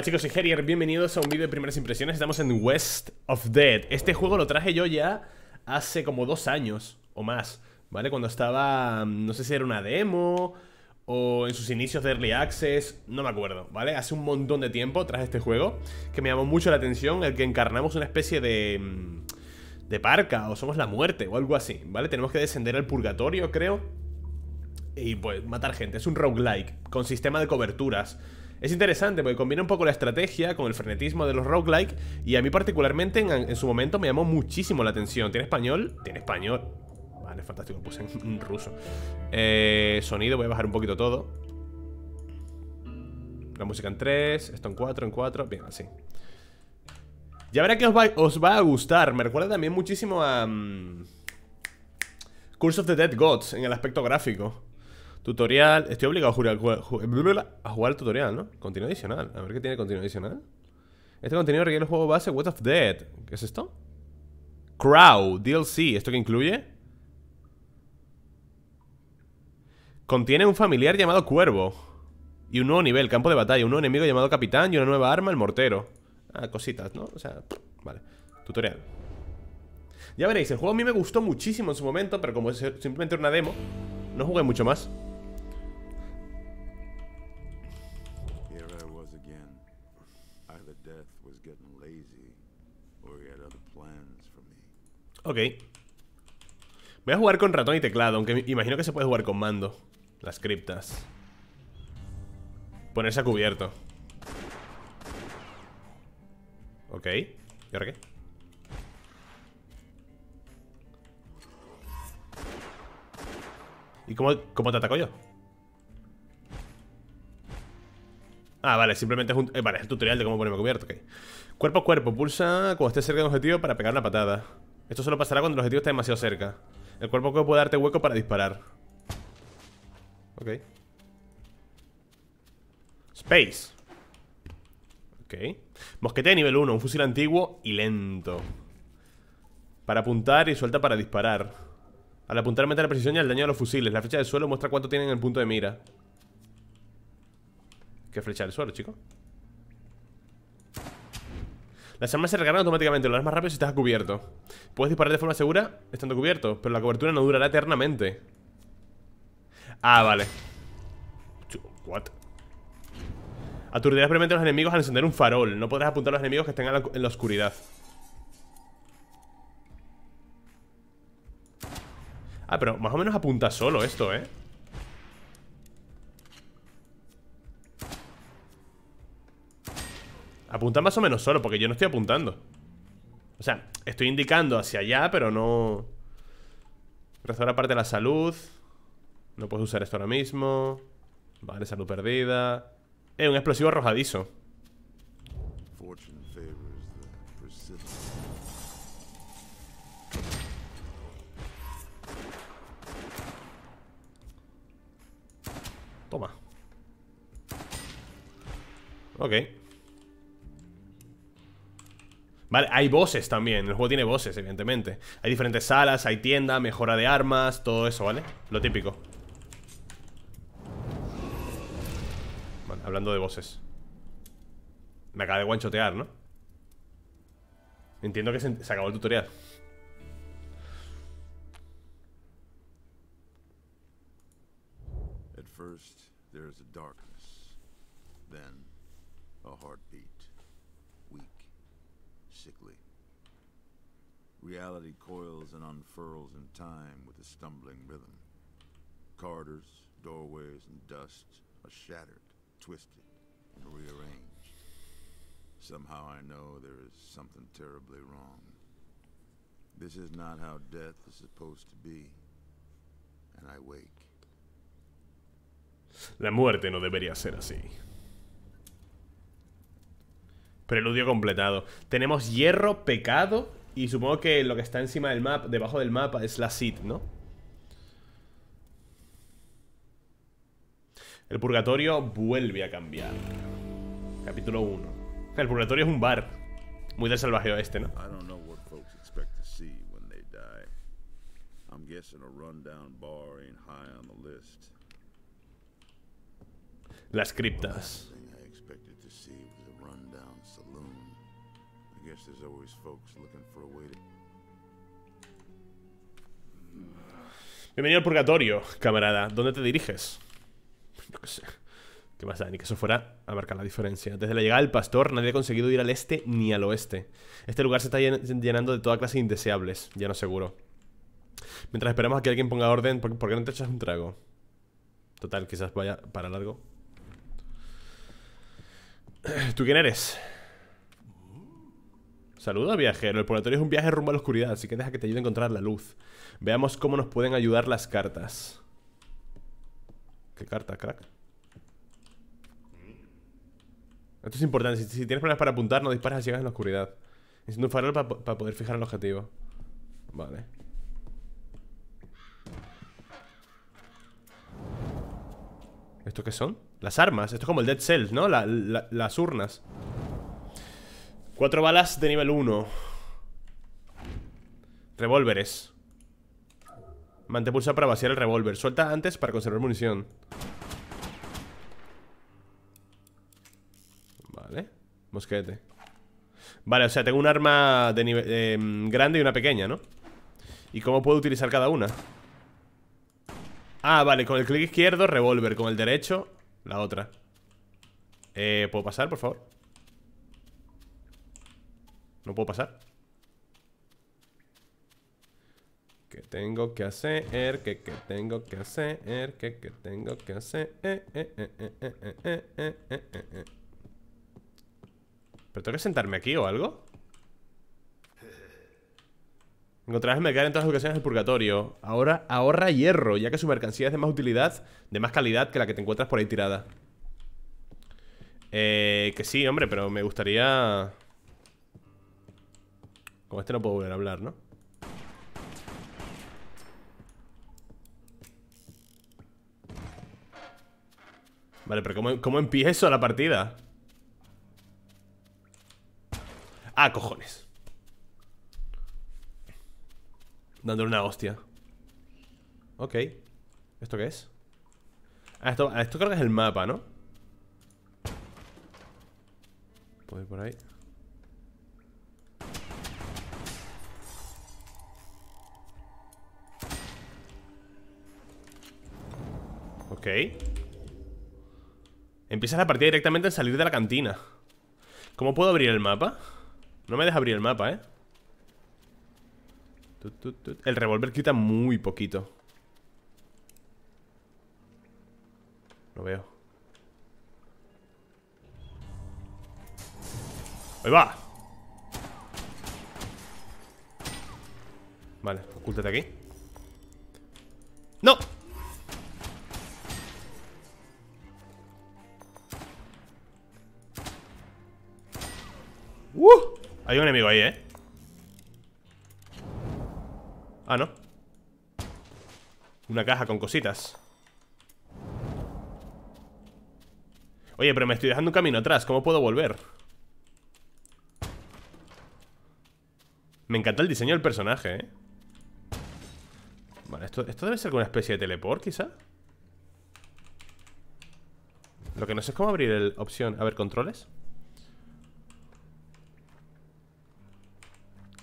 Hola chicos, soy Herier, bienvenidos a un vídeo de primeras impresiones Estamos en West of Dead Este juego lo traje yo ya hace como dos años o más ¿Vale? Cuando estaba, mm, no sé si era una demo o en sus inicios de Early Access, no me acuerdo, ¿vale? Hace un montón de tiempo traje este juego que me llamó mucho la atención, el que encarnamos una especie de... Mm, de parca o somos la muerte o algo así, ¿vale? Tenemos que descender al purgatorio, creo Y pues matar gente, es un roguelike con sistema de coberturas es interesante porque combina un poco la estrategia con el frenetismo de los roguelike y a mí particularmente en, su momento me llamó muchísimo la atención. ¿Tiene español? Tiene español. Vale, fantástico, lo puse en ruso. Eh, sonido, voy a bajar un poquito todo. La música en 3, esto en 4, en 4, bien, así. Ya verá que os va, a gustar. Me recuerda también muchísimo a... Mm, Curse of the Dead Gods en el aspecto gráfico. Tutorial. Estoy obligado a, jugar, a jugar el tutorial, ¿no? Contenido adicional. A ver qué tiene contenido adicional. Este contenido requiere el juego base What of Dead. ¿Qué es esto? Crow, DLC. ¿Esto qué incluye? Contiene un familiar llamado Cuervo. Y un nuevo nivel, campo de batalla. Un nuevo enemigo llamado Capitán y una nueva arma, el mortero. Ah, cositas, ¿no? O sea, vale. Tutorial. Ya veréis, el juego a mí me gustó muchísimo en su momento, pero como es simplemente una demo, no jugué mucho más. Ok. Voy a jugar con ratón y teclado, aunque imagino que se puede jugar con mando. Las criptas. Ponerse a cubierto. Ok. ¿Y ahora qué? ¿Y cómo, te ataco yo? Ah, vale, simplemente es un... Eh, vale, el tutorial de cómo ponerme a cubierto, ok Cuerpo a cuerpo, pulsa cuando esté cerca del objetivo para pegar la patada esto solo pasará cuando el objetivo esté demasiado cerca. El cuerpo puede darte hueco para disparar. Ok. Space. Ok. Mosquete de nivel 1, un fusil antiguo y lento. Para apuntar y suelta para disparar. Al apuntar aumenta la precisión y el daño de los fusiles. La flecha del suelo muestra cuánto tienen en el punto de mira. ¿Qué flecha del suelo, chico? Las armas se recargan automáticamente, lo harás más rápido si estás cubierto. Puedes disparar de forma segura estando cubierto, pero la cobertura no durará eternamente. Ah, vale. What? Aturdirás brevemente a los enemigos al encender un farol. No podrás apuntar a los enemigos que estén en la oscuridad. Ah, pero más o menos apunta solo esto, ¿eh? Apunta más o menos solo, porque yo no estoy apuntando O sea, estoy indicando hacia allá, pero no... Restaura parte de la salud No puedo usar esto ahora mismo Vale, salud perdida Eh, un explosivo arrojadizo Toma Ok Vale, hay voces también, el juego tiene voces, evidentemente Hay diferentes salas, hay tienda, mejora de armas, todo eso, ¿vale? Lo típico Vale, hablando de voces Me acaba de guanchotear, ¿no? Entiendo que se, acabó el tutorial sickly. Reality coils and unfurls in time with a stumbling rhythm. Corridors, doorways, and dust are shattered, twisted, and rearranged. Somehow I know there is something terribly wrong. This is not how death is supposed to be. And I wake. La muerte no debería ser así. Preludio completado. Tenemos hierro, pecado. Y supongo que lo que está encima del mapa, debajo del mapa, es la Sid, ¿no? El purgatorio vuelve a cambiar. Capítulo 1. El purgatorio es un bar. Muy del salvaje ¿no? a Las criptas. Bienvenido al purgatorio, camarada. ¿Dónde te diriges? No sé. ¿Qué pasa? Ni que eso fuera a marcar la diferencia. Desde la llegada del pastor, nadie ha conseguido ir al este ni al oeste. Este lugar se está llenando de toda clase indeseables, ya no seguro. Mientras esperamos a que alguien ponga orden, ¿por qué no te echas un trago? Total, quizás vaya para largo. ¿Tú quién eres? Saludos, viajero, el purgatorio es un viaje rumbo a la oscuridad, así que deja que te ayude a encontrar la luz. Veamos cómo nos pueden ayudar las cartas. ¿Qué carta, crack? Esto es importante, si, tienes problemas para apuntar, no disparas a llegas en la oscuridad. Necesito un farol para poder fijar el objetivo. Vale. ¿Esto qué son? Las armas, esto es como el Dead Cells, ¿no? las urnas Cuatro balas de nivel 1 Revólveres Mantén pulsado para vaciar el revólver Suelta antes para conservar munición Vale Mosquete Vale, o sea, tengo un arma de nivel, eh, grande y una pequeña, ¿no? ¿Y cómo puedo utilizar cada una? Ah, vale, con el clic izquierdo, revólver Con el derecho, la otra eh, ¿Puedo pasar, por favor? ¿No puedo pasar? ¿Qué tengo que hacer? ¿Qué, qué tengo que hacer? ¿Qué, qué tengo que hacer? ¿Pero tengo que sentarme aquí o algo? Encontrarás mercader en todas las ocasiones del purgatorio. Ahora ahorra hierro, ya que su mercancía es de más utilidad, de más calidad que la que te encuentras por ahí tirada. Eh, que sí, hombre, pero me gustaría... Como este no puedo volver a hablar, ¿no? Vale, pero ¿cómo, cómo empiezo la partida? Ah, cojones Dándole una hostia Ok ¿Esto qué es? Ah, esto, esto creo que es el mapa, ¿no? Puedo ir por ahí Ok Empiezas la partida directamente al salir de la cantina ¿Cómo puedo abrir el mapa? No me deja abrir el mapa, ¿eh? El revólver quita muy poquito Lo veo ¡Ahí va! Vale, ocúltate aquí ¡No! ¡Uh! Hay un enemigo ahí, ¿eh? Ah, no Una caja con cositas Oye, pero me estoy dejando un camino atrás ¿Cómo puedo volver? Me encanta el diseño del personaje, ¿eh? Vale, esto, esto debe ser una especie de teleport, quizá Lo que no sé es cómo abrir el opción A ver, controles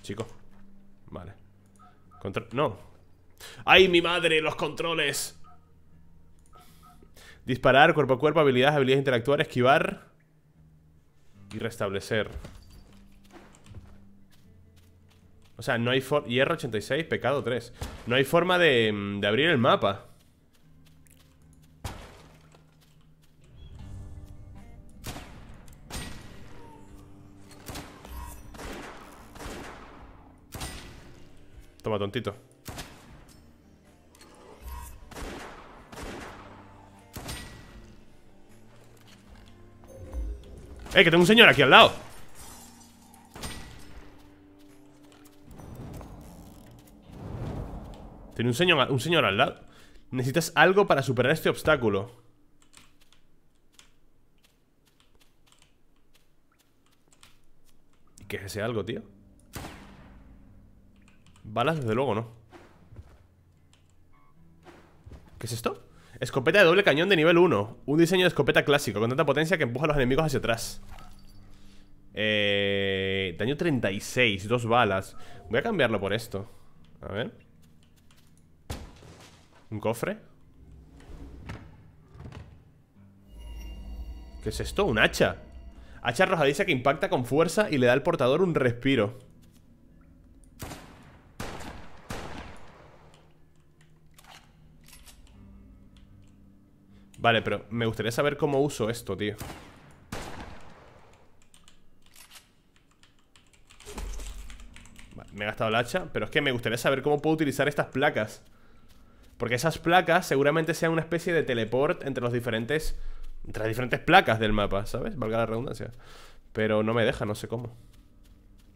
chico Vale No ¡Ay, mi madre! ¡Los controles! Disparar, cuerpo a cuerpo, habilidades, habilidades interactuar, esquivar Y restablecer O sea, no hay forma... Hierro 86, pecado 3 No hay forma de, mm, de abrir el mapa tontito. ¡Eh, que tengo un señor aquí al lado! Tiene un señor, un señor al lado. Necesitas algo para superar este obstáculo. ¿Y qué es ese algo, tío? Balas, desde luego, no ¿Qué es esto? Escopeta de doble cañón de nivel 1 Un diseño de escopeta clásico Con tanta potencia que empuja a los enemigos hacia atrás eh, Daño 36, dos balas Voy a cambiarlo por esto A ver Un cofre ¿Qué es esto? Un hacha Hacha arrojadiza que impacta con fuerza Y le da al portador un respiro Vale, pero me gustaría saber cómo uso esto, tío vale, Me he gastado la hacha, pero es que me gustaría saber cómo puedo utilizar estas placas Porque esas placas seguramente sean una especie de teleport entre los diferentes Entre las diferentes placas del mapa, ¿sabes? Valga la redundancia Pero no me deja, no sé cómo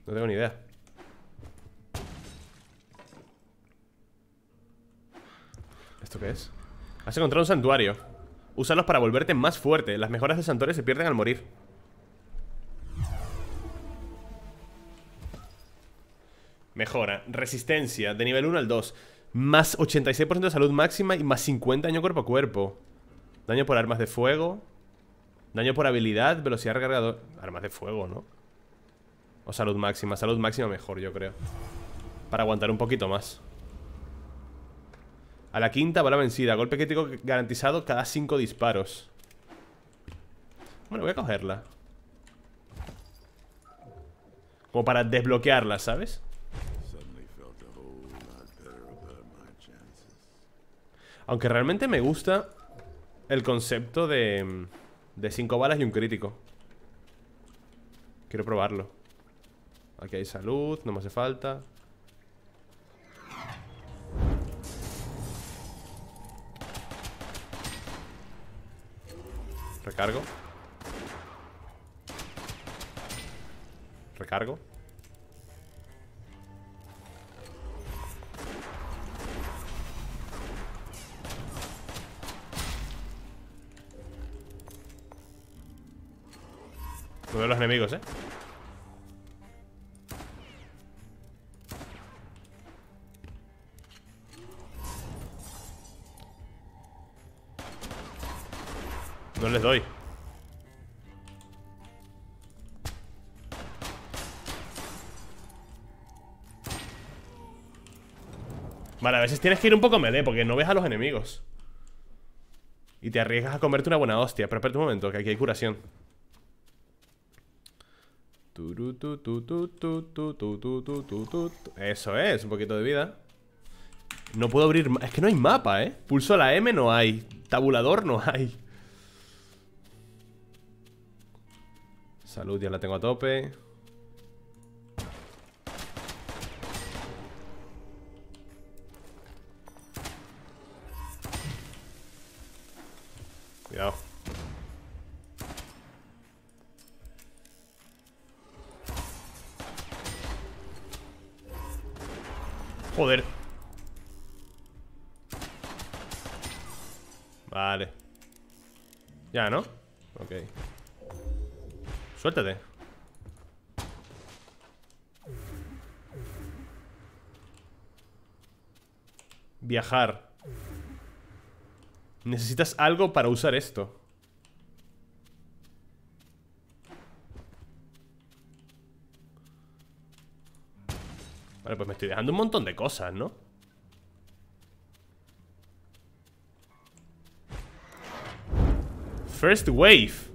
No tengo ni idea ¿Esto qué es? Has encontrado un santuario Úsalos para volverte más fuerte. Las mejoras de Santores se pierden al morir. Mejora. Resistencia. De nivel 1 al 2. Más 86% de salud máxima y más 50 daño cuerpo a cuerpo. Daño por armas de fuego. Daño por habilidad, velocidad recargador. Armas de fuego, ¿no? O salud máxima. Salud máxima mejor, yo creo. Para aguantar un poquito más. A la quinta, bala vencida. Golpe crítico garantizado cada cinco disparos. Bueno, voy a cogerla. Como para desbloquearla, ¿sabes? Aunque realmente me gusta el concepto de... De cinco balas y un crítico. Quiero probarlo. Aquí hay salud, no me hace falta. Recargo Recargo los enemigos, eh No les doy. Vale, a veces tienes que ir un poco melee porque no ves a los enemigos. Y te arriesgas a comerte una buena hostia. Pero espera un momento, que aquí hay curación. Eso es, un poquito de vida. No puedo abrir... Es que no hay mapa, ¿eh? Pulso la M no hay. Tabulador no hay. Salud ya la tengo a tope. Cuidado. Joder. Vale. Ya, ¿no? Ok. Suéltate. Viajar. Necesitas algo para usar esto. Vale, pues me estoy dejando un montón de cosas, ¿no? First wave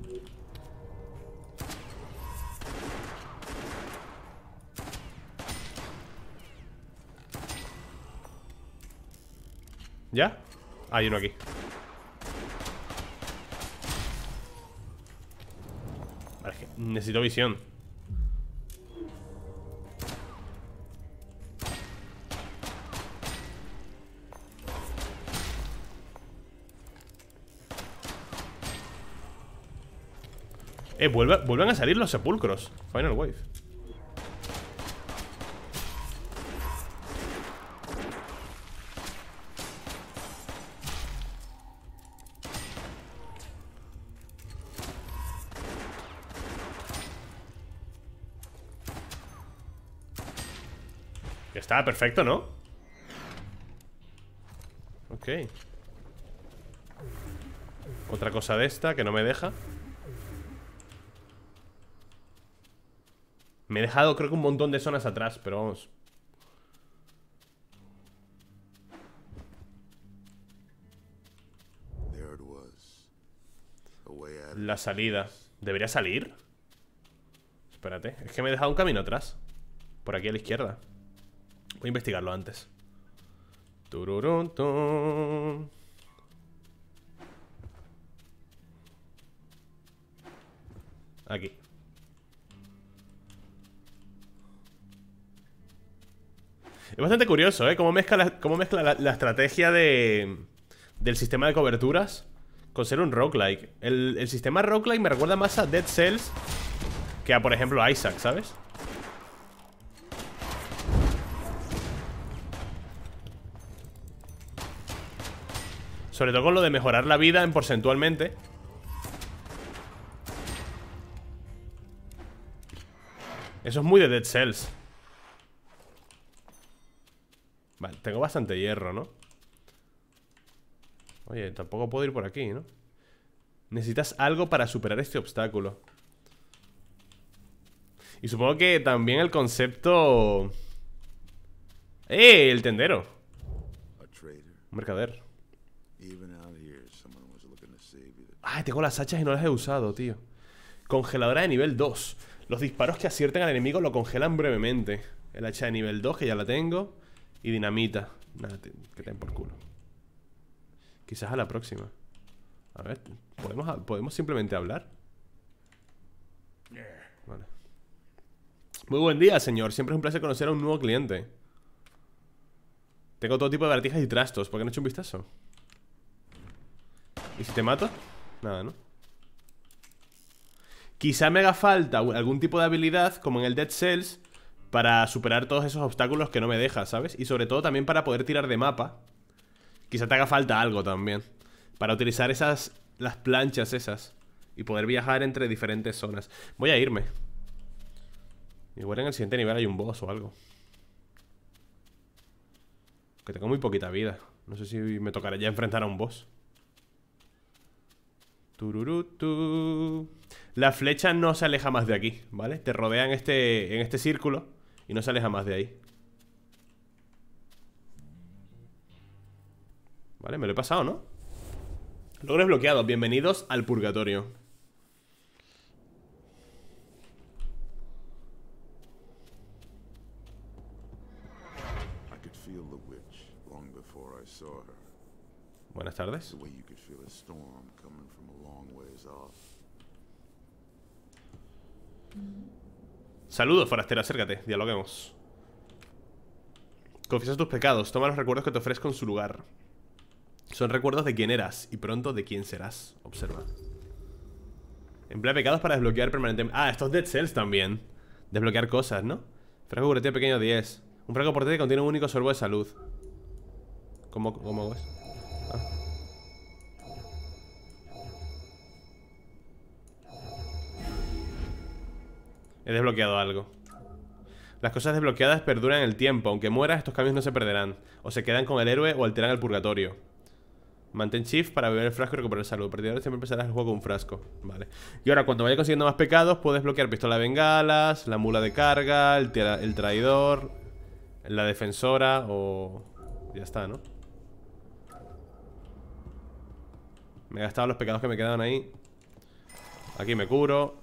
¿Ya? Ah, hay uno aquí necesito visión Eh, vuelven, vuelven a salir los sepulcros Final Wave Ah, perfecto, ¿no? Ok Otra cosa de esta que no me deja Me he dejado creo que un montón de zonas atrás Pero vamos La salida ¿Debería salir? Espérate, es que me he dejado un camino atrás Por aquí a la izquierda Voy a investigarlo antes. Aquí. Es bastante curioso, ¿eh? Cómo mezcla, la, mezcla la, estrategia de, del sistema de coberturas con ser un roguelike. El, el sistema roguelike me recuerda más a Dead Cells que a, por ejemplo, Isaac, ¿sabes? Sobre todo con lo de mejorar la vida en porcentualmente Eso es muy de Dead Cells Vale, tengo bastante hierro, ¿no? Oye, tampoco puedo ir por aquí, ¿no? Necesitas algo para superar este obstáculo Y supongo que también el concepto... ¡Eh! El tendero Un mercader Ay, tengo las hachas y no las he usado, tío. Congeladora de nivel 2. Los disparos que acierten al enemigo lo congelan brevemente. El hacha de nivel 2, que ya la tengo. Y dinamita. Nada, que te por culo. Quizás a la próxima. A ver, ¿podemos, simplemente hablar? Vale. Muy buen día, señor. Siempre es un placer conocer a un nuevo cliente. Tengo todo tipo de baratijas y trastos. ¿Por qué no he hecho un vistazo? ¿Y si te mato? Nada, ¿no? Quizá me haga falta algún tipo de habilidad, como en el Dead Cells, para superar todos esos obstáculos que no me deja, ¿sabes? Y sobre todo también para poder tirar de mapa. Quizá te haga falta algo también. Para utilizar esas... las planchas esas. Y poder viajar entre diferentes zonas. Voy a irme. Igual en el siguiente nivel hay un boss o algo. Que tengo muy poquita vida. No sé si me tocará ya enfrentar a un boss. La flecha no se aleja más de aquí, ¿vale? Te rodea este, en este círculo y no se aleja más de ahí. Vale, me lo he pasado, ¿no? Logres bloqueados, bienvenidos al purgatorio Buenas tardes Saludos, forastero, acércate, dialoguemos. Confiesa tus pecados, toma los recuerdos que te ofrezco en su lugar. Son recuerdos de quién eras y pronto de quién serás. Observa. Emplea pecados para desbloquear permanentemente. Ah, estos Dead Cells también. Desbloquear cosas, ¿no? Frasco curativo pequeño 10. Un frasco que contiene un único sorbo de salud. ¿Cómo, cómo es? Ah. He desbloqueado algo. Las cosas desbloqueadas perduran el tiempo. Aunque mueras, estos cambios no se perderán. O se quedan con el héroe o alteran el purgatorio. Mantén shift para beber el frasco y recuperar salud. A siempre empezarás el juego con un frasco. Vale. Y ahora, cuando vaya consiguiendo más pecados, puedes bloquear pistola de bengalas, la mula de carga, el, el traidor, la defensora o... Ya está, ¿no? Me he gastado los pecados que me quedaban ahí. Aquí me curo.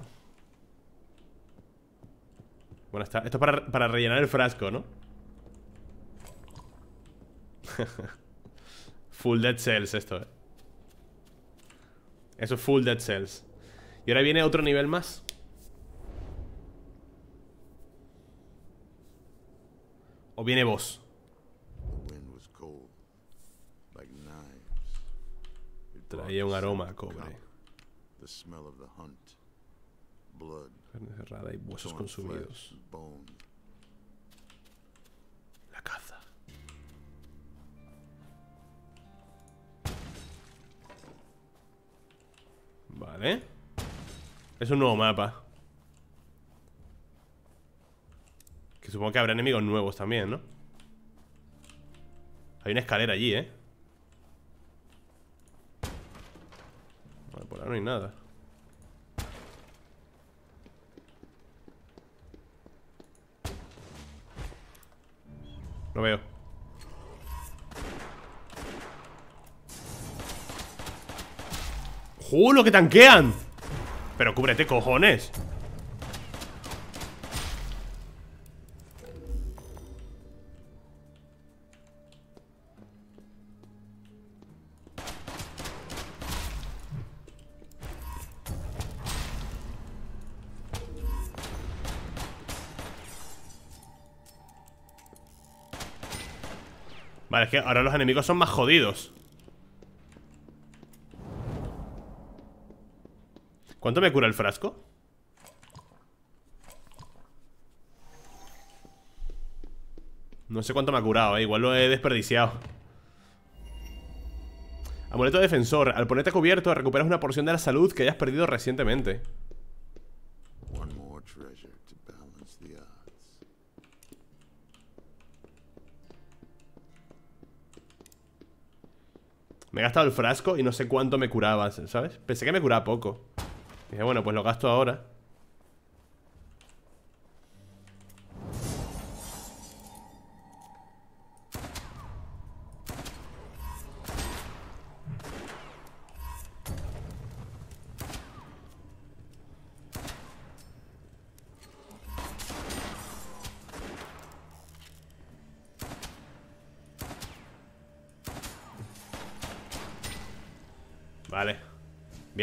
Bueno, está, esto es para, para rellenar el frasco, ¿no? full Dead Cells esto, eh Eso es Full Dead Cells Y ahora viene otro nivel más O viene vos Traía un aroma a cobre y huesos consumidos. La caza. Vale. Es un nuevo mapa. Que supongo que habrá enemigos nuevos también, ¿no? Hay una escalera allí, ¿eh? Vale, por ahora no hay nada Lo veo. ¡Julo, que tanquean! Pero cúbrete, cojones que ahora los enemigos son más jodidos ¿Cuánto me cura el frasco? No sé cuánto me ha curado, eh, igual lo he desperdiciado Amuleto defensor Al ponerte cubierto recuperas una porción de la salud que hayas perdido recientemente Me he gastado el frasco y no sé cuánto me curaba, ¿sabes? Pensé que me curaba poco. Dije, bueno, pues lo gasto ahora.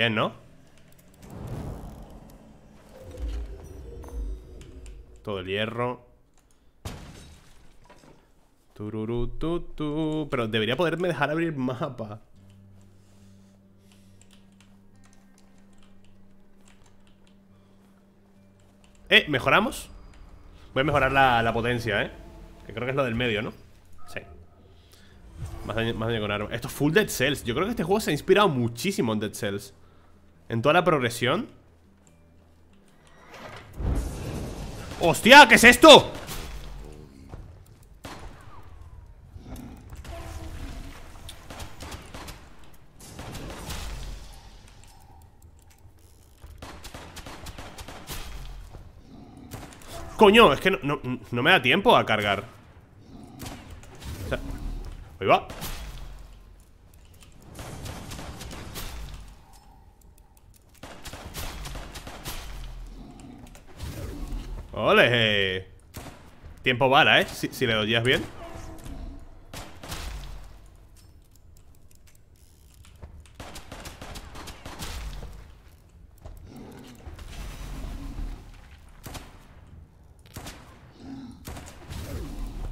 ¿no? Todo el hierro Tururu, Pero debería poderme dejar abrir mapa Eh, ¿mejoramos? Voy a mejorar la, potencia, eh Que creo que es lo del medio, ¿no? Sí más más con arma Esto es full Dead Cells Yo creo que este juego se ha inspirado muchísimo en Dead Cells en toda la progresión ¡Hostia! ¿Qué es esto? Coño, es que no, me da tiempo a cargar Ahí va ¡Ole! Tiempo bala, ¿eh? Si, le doyas bien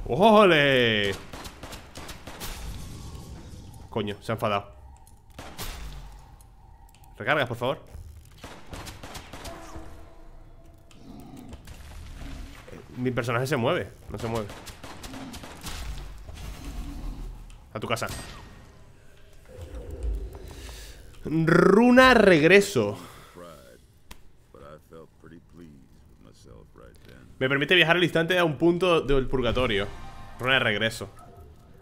¡Ole! Coño, se ha enfadado Recargas, por favor mi personaje se mueve. No se mueve. A tu casa. Runa regreso. Me permite viajar al instante a un punto del purgatorio. Runa regreso.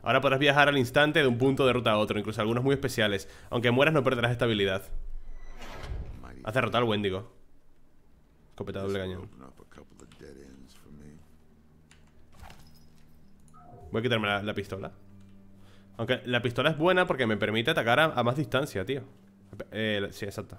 Ahora podrás viajar al instante de un punto de ruta a otro, incluso algunos muy especiales. Aunque mueras no perderás estabilidad. habilidad. Has derrotado al Wendigo. Copeta doble cañón. Voy a quitarme la, pistola. Aunque la pistola es buena porque me permite atacar a, más distancia, tío. Eh, sí, exacto.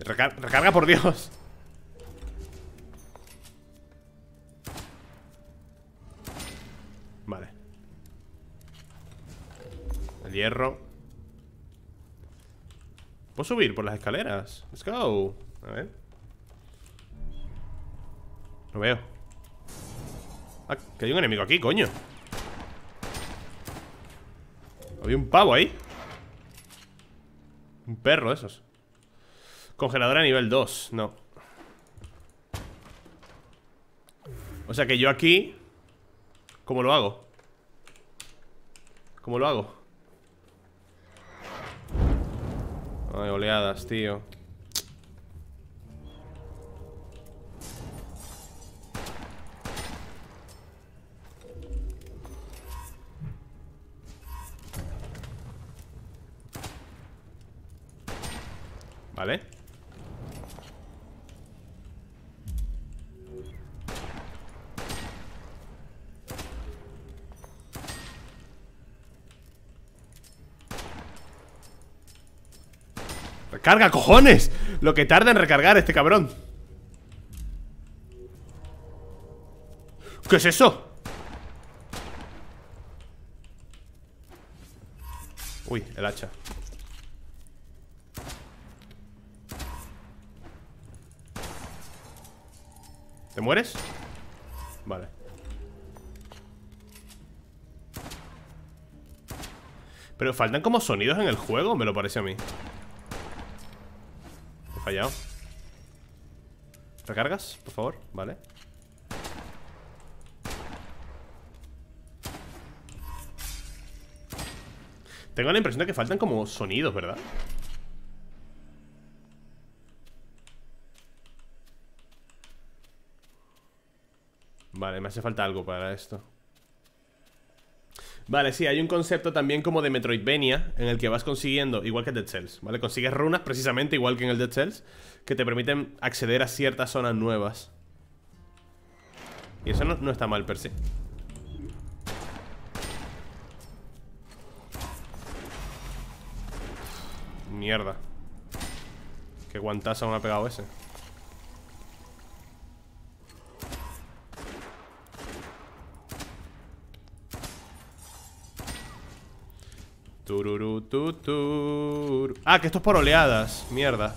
recarga, por Dios. Vale. El hierro a subir por las escaleras? Let's go A ver Lo veo Ah, que hay un enemigo aquí, coño Había un pavo ahí Un perro esos Congeladora nivel 2 No O sea que yo aquí ¿Cómo lo hago? ¿Cómo lo hago? hay oleadas, tío. carga, cojones Lo que tarda en recargar este cabrón ¿Qué es eso? Uy, el hacha ¿Te mueres? Vale Pero faltan como sonidos en el juego, me lo parece a mí ¿Recargas? Por favor, vale Tengo la impresión de que faltan como sonidos, ¿verdad? Vale, me hace falta algo para esto Vale, sí, hay un concepto también como de Metroidvania en el que vas consiguiendo, igual que Dead Cells, ¿vale? Consigues runas precisamente igual que en el Dead Cells, que te permiten acceder a ciertas zonas nuevas. Y eso no, no está mal per se. Mierda. Qué guantazo me ha pegado ese. Ah, que esto es por oleadas. Mierda.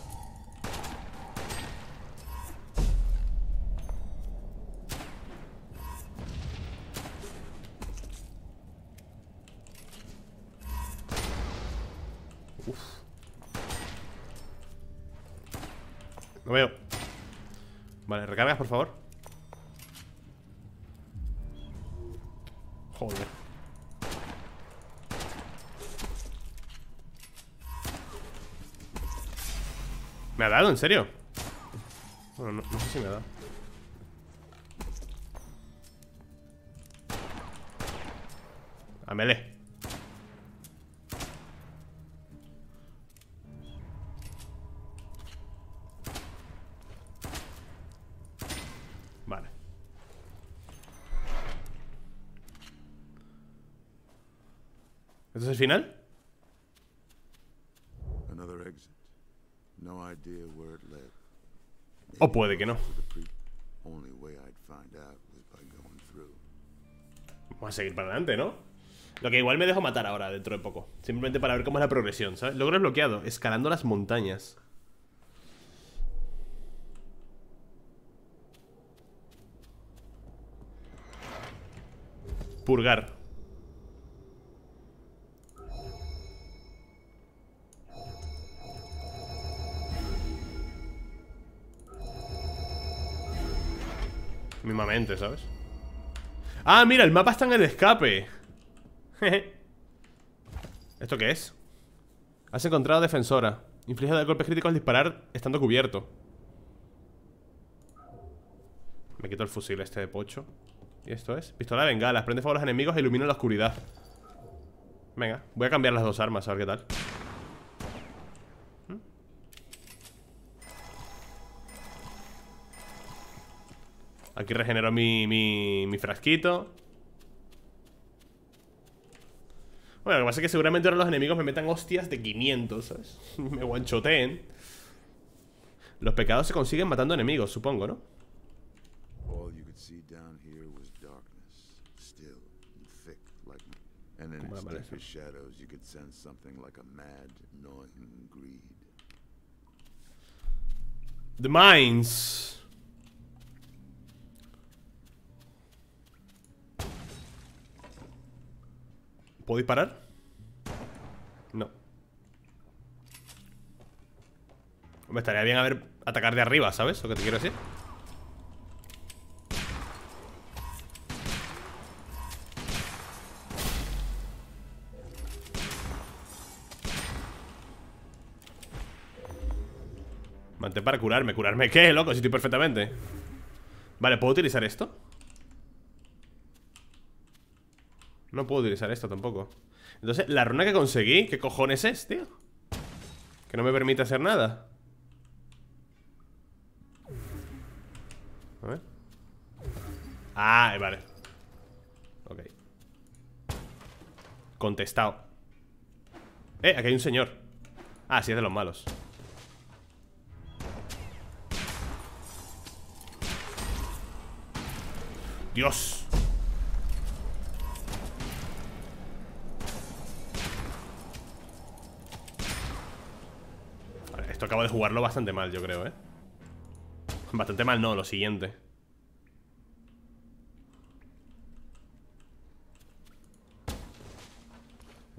¿Me ha dado? ¿En serio? Bueno, no, sé si me ha dado A mele. Vale ¿Esto es el final? O puede que no. Vamos a seguir para adelante, ¿no? Lo que igual me dejo matar ahora, dentro de poco. Simplemente para ver cómo es la progresión, ¿sabes? Logro bloqueado, escalando las montañas. Purgar. ¿sabes? Ah, mira, el mapa está en el escape ¿Esto qué es? Has encontrado defensora Inflige de golpes críticos al disparar estando cubierto Me quito el fusil este de pocho ¿Y esto es? Pistola de bengalas Prende fuego a los enemigos e ilumina la oscuridad Venga, voy a cambiar las dos armas A ver qué tal Aquí regenero mi, frasquito Bueno, lo que pasa es que seguramente ahora los enemigos me metan hostias de 500, ¿sabes? me guanchoteen Los pecados se consiguen matando enemigos, supongo, ¿no? The mines. ¿Puedo disparar? No. Me estaría bien a atacar de arriba, ¿sabes? Lo que te quiero decir. Mantén para curarme. ¿Curarme qué, loco? Si estoy perfectamente. Vale, ¿puedo utilizar esto? No puedo utilizar esto tampoco Entonces, la runa que conseguí ¿Qué cojones es, tío? Que no me permite hacer nada A ver Ah, eh, vale Ok Contestado Eh, aquí hay un señor Ah, sí, es de los malos Dios acabo de jugarlo bastante mal, yo creo, ¿eh? Bastante mal no, lo siguiente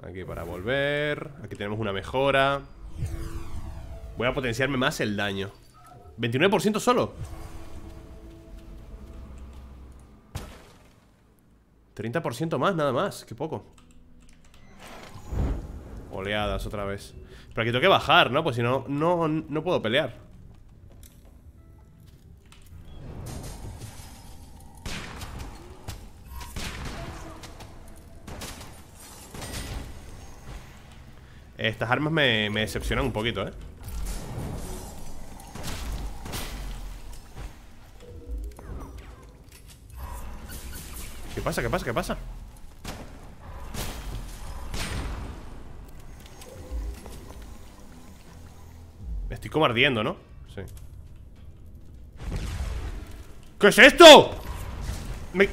Aquí para volver Aquí tenemos una mejora Voy a potenciarme más el daño 29% solo 30% más, nada más, qué poco Oleadas otra vez pero aquí tengo que bajar, ¿no? Pues si no, no, puedo pelear Estas armas me, me decepcionan un poquito, ¿eh? ¿Qué pasa? ¿Qué pasa? ¿Qué pasa? como ardiendo, ¿no? Sí ¿Qué es esto? Me...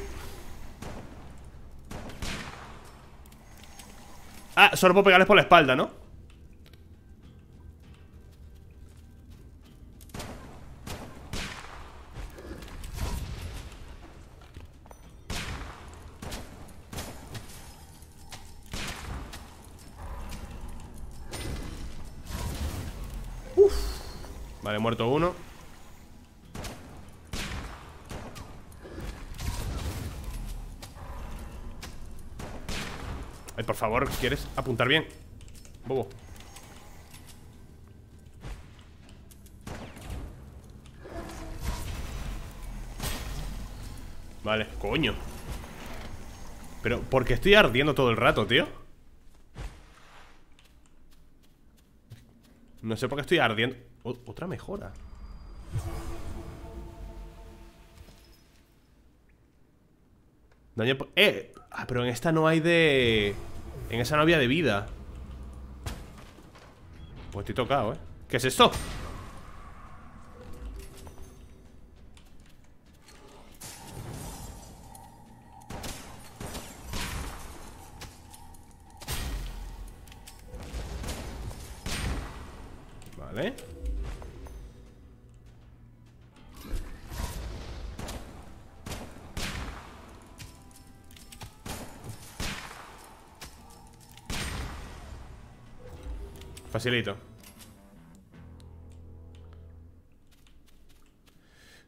Ah, solo puedo pegarles por la espalda, ¿no? uno Ay, por favor, ¿quieres apuntar bien? Bobo Vale, coño Pero, ¿por qué estoy ardiendo todo el rato, tío? No sé por qué estoy ardiendo. otra mejora. Daño ¡Eh! Ah, pero en esta no hay de... En esa no había de vida. Pues estoy tocado, ¿eh? ¿Qué es esto? facilito.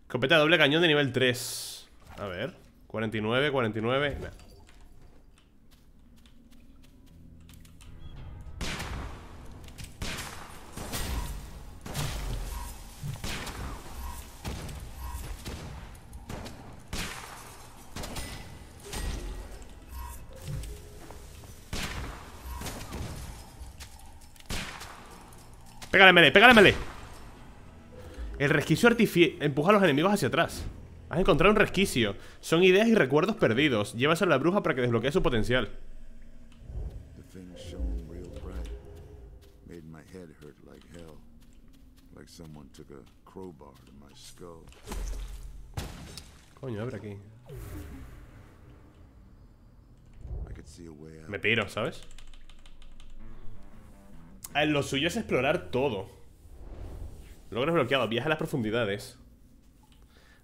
Escopeta doble cañón de nivel 3. A ver. 49, 49. Nah. Pégale melee, pégale melee El resquicio Empuja a los enemigos hacia atrás Has encontrado un resquicio Son ideas y recuerdos perdidos Llévaselo a la bruja para que desbloquee su potencial Coño, abre aquí Me piro, ¿sabes? Ah, lo suyo es explorar todo. Logros bloqueado viaja a las profundidades.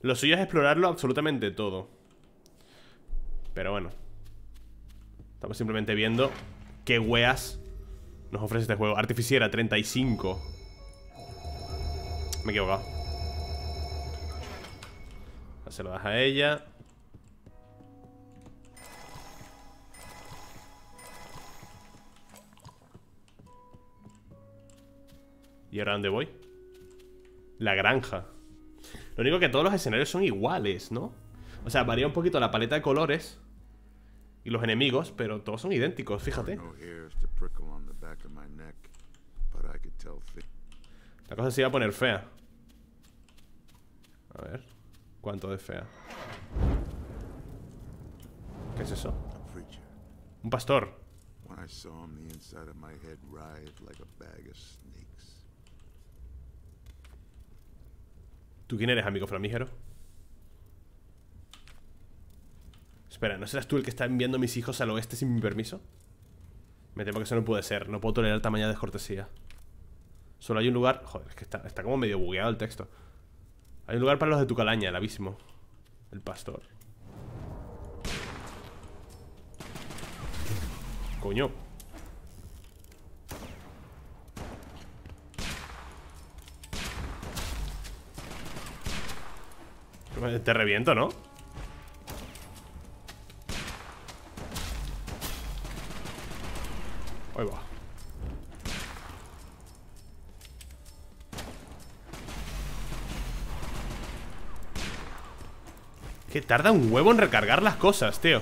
Lo suyo es explorarlo absolutamente todo. Pero bueno. Estamos simplemente viendo qué weas nos ofrece este juego. Artificiera, 35. Me he equivocado. Se lo das a ella. ¿Y ahora dónde voy? La granja Lo único que todos los escenarios son iguales, ¿no? O sea, varía un poquito la paleta de colores Y los enemigos, pero todos son idénticos, fíjate La cosa se iba a poner fea A ver ¿Cuánto de fea? ¿Qué es eso? Un pastor. ¿Tú quién eres, amigo flamígero? Espera, ¿no serás tú el que está enviando a mis hijos al oeste sin mi permiso? Me temo que eso no puede ser. No puedo tolerar de descortesía. Solo hay un lugar... Joder, es que está, está como medio bugueado el texto. Hay un lugar para los de tu calaña, el abismo. El pastor. Coño. Te reviento, ¿no? Ahí va. Que tarda un huevo en recargar las cosas, tío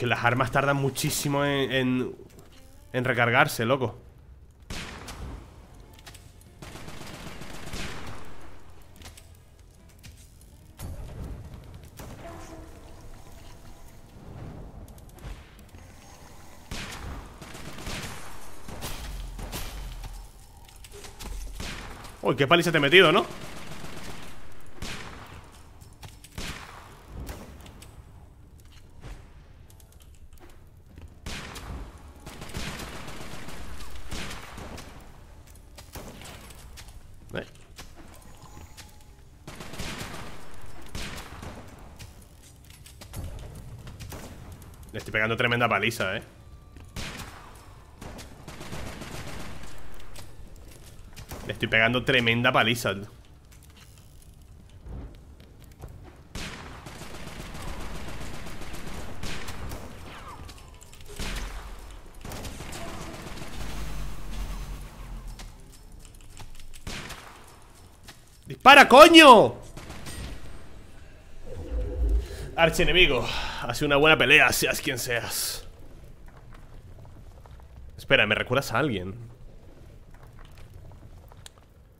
que las armas tardan muchísimo en, recargarse, loco Uy, qué paliza te he metido, ¿no? tremenda paliza, eh Le estoy pegando tremenda paliza ¡Dispara, coño! enemigo, hace una buena pelea, seas quien seas. Espera, ¿me recuerdas a alguien?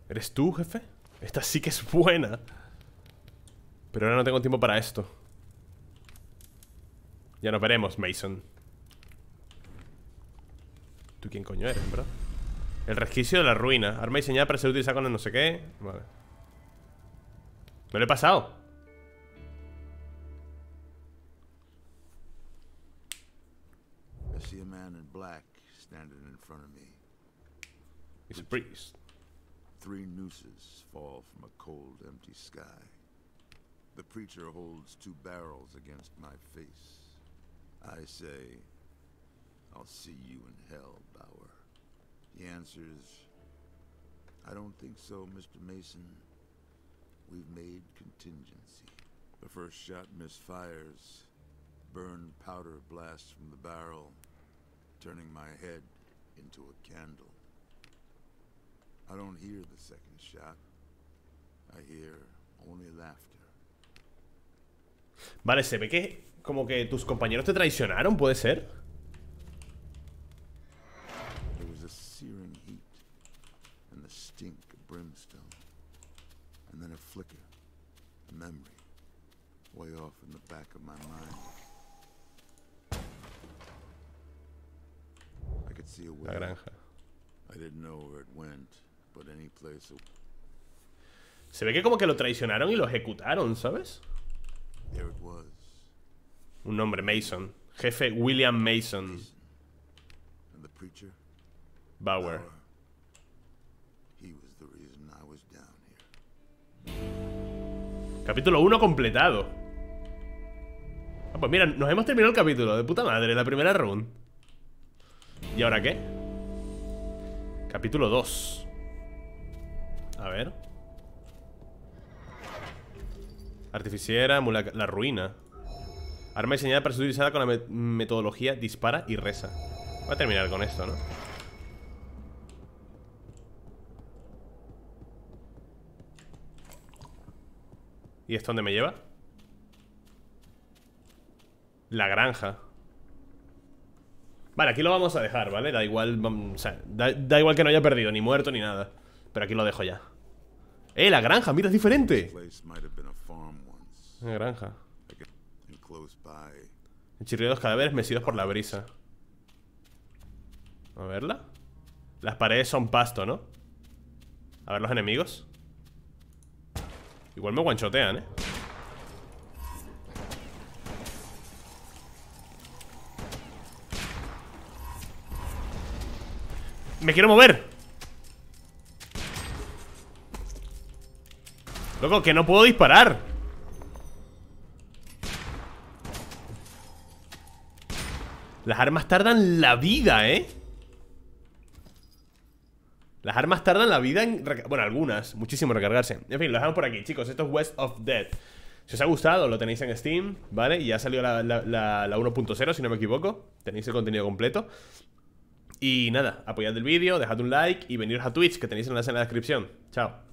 ¿Eres tú, jefe? Esta sí que es buena. Pero ahora no tengo tiempo para esto. Ya nos veremos, Mason. ¿Tú quién coño eres, bro? El resquicio de la ruina. Arma diseñada para ser utilizada con el no sé qué. Vale. ¿Me lo he pasado? black standing in front of me. He's a priest. Three nooses fall from a cold, empty sky. The preacher holds two barrels against my face. I say, I'll see you in hell, Bauer. He answers, I don't think so, Mr. Mason. We've made contingency. The first shot misfires. Burned powder blasts from the barrel turning my head into a candle. I don't hear the second shot. I hear only laughter. Vale, se ve que como que tus compañeros te traicionaron, ¿puede ser? There was a searing heat and the stink of brimstone. And then a flicker, a memory, way off in the back of my mind. La granja. Se ve que como que lo traicionaron y lo ejecutaron, ¿sabes? Un nombre, Mason. Jefe William Mason. Bauer. Capítulo 1 completado. Ah, pues mira, nos hemos terminado el capítulo, de puta madre, la primera run. ¿Y ahora qué? Capítulo 2 A ver Artificiera, la ruina Arma diseñada para ser utilizada con la metodología dispara y reza Voy a terminar con esto, ¿no? ¿Y esto dónde me lleva? La granja Vale, aquí lo vamos a dejar, ¿vale? Da igual, da, igual que no haya perdido, ni muerto, ni nada Pero aquí lo dejo ya ¡Eh, la granja! ¡Mira, es diferente! Una granja El chirrido de los cadáveres mecidos por la brisa A verla Las paredes son pasto, ¿no? A ver los enemigos Igual me guanchotean, ¿eh? Me quiero mover Loco, que no puedo disparar Las armas tardan la vida, ¿eh? Las armas tardan la vida en... Bueno, algunas, muchísimo recargarse En fin, lo dejamos por aquí, chicos Esto es West of Death Si os ha gustado, lo tenéis en Steam, ¿vale? Y ya salió la, la 1.0, si no me equivoco Tenéis el contenido completo y nada, apoyad el vídeo, dejad un like y veniros a Twitch, que tenéis enlace en la descripción. Chao.